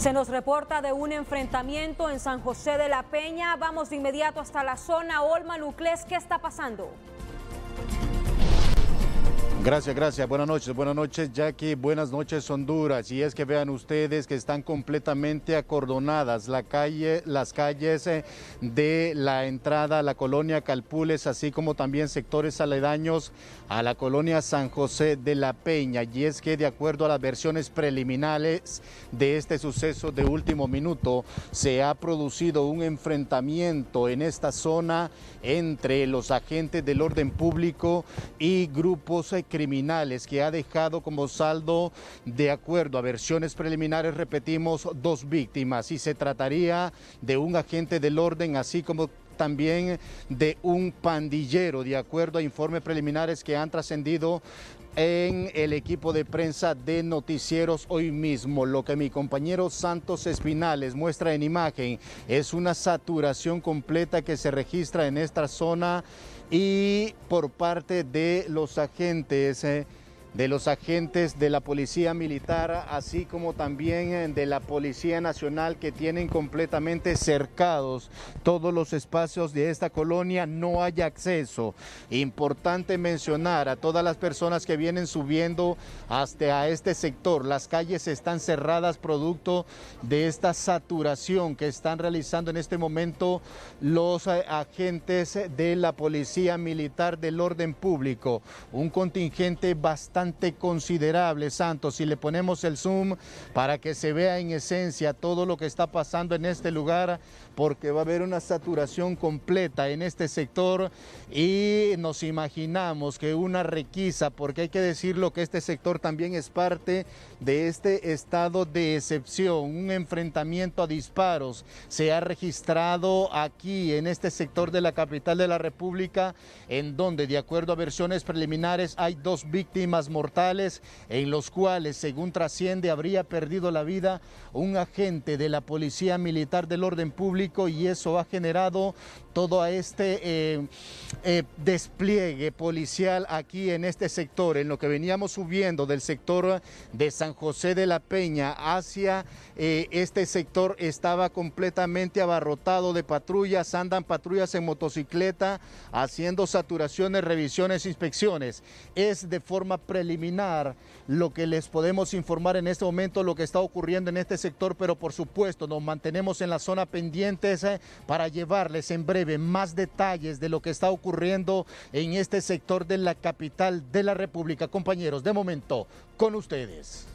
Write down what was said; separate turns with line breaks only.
Se nos reporta de un enfrentamiento en San José de la Peña. Vamos de inmediato hasta la zona Olma Lucles, ¿Qué está pasando? Gracias, gracias. Buenas noches, buenas noches Jackie, buenas noches Honduras. Y es que vean ustedes que están completamente acordonadas las calles eh, de la entrada a la colonia Calpules, así como también sectores aledaños a la colonia San José de la Peña. Y es que de acuerdo a las versiones preliminares de este suceso de último minuto, se ha producido un enfrentamiento en esta zona entre los agentes del orden público y grupos eh, criminales que ha dejado como saldo, de acuerdo a versiones preliminares, repetimos, dos víctimas y se trataría de un agente del orden, así como también de un pandillero, de acuerdo a informes preliminares que han trascendido en el equipo de prensa de noticieros hoy mismo. Lo que mi compañero Santos Espinales muestra en imagen es una saturación completa que se registra en esta zona y por parte de los agentes. Eh, de los agentes de la Policía Militar, así como también eh, de la Policía Nacional, que tienen completamente cercados todos los espacios de esta colonia, no hay acceso. Importante mencionar a todas las personas que vienen subiendo hasta este sector, las calles están cerradas producto de esta saturación que están realizando en este momento los eh, agentes de la Policía Militar del Orden Público, un contingente bastante considerable, Santos. Si le ponemos el zoom para que se vea en esencia todo lo que está pasando en este lugar, porque va a haber una saturación completa en este sector y nos imaginamos que una requisa, porque hay que decirlo que este sector también es parte de este estado de excepción, un enfrentamiento a disparos se ha registrado aquí en este sector de la capital de la República, en donde de acuerdo a versiones preliminares hay dos víctimas mortales en los cuales, según trasciende, habría perdido la vida un agente de la Policía Militar del Orden Público y eso ha generado todo este eh, eh, despliegue policial aquí en este sector, en lo que veníamos subiendo del sector de San José de la Peña hacia eh, este sector estaba completamente abarrotado de patrullas, andan patrullas en motocicleta haciendo saturaciones, revisiones, inspecciones. Es de forma eliminar lo que les podemos informar en este momento, lo que está ocurriendo en este sector, pero por supuesto nos mantenemos en la zona pendientes eh, para llevarles en breve más detalles de lo que está ocurriendo en este sector de la capital de la República. Compañeros, de momento, con ustedes.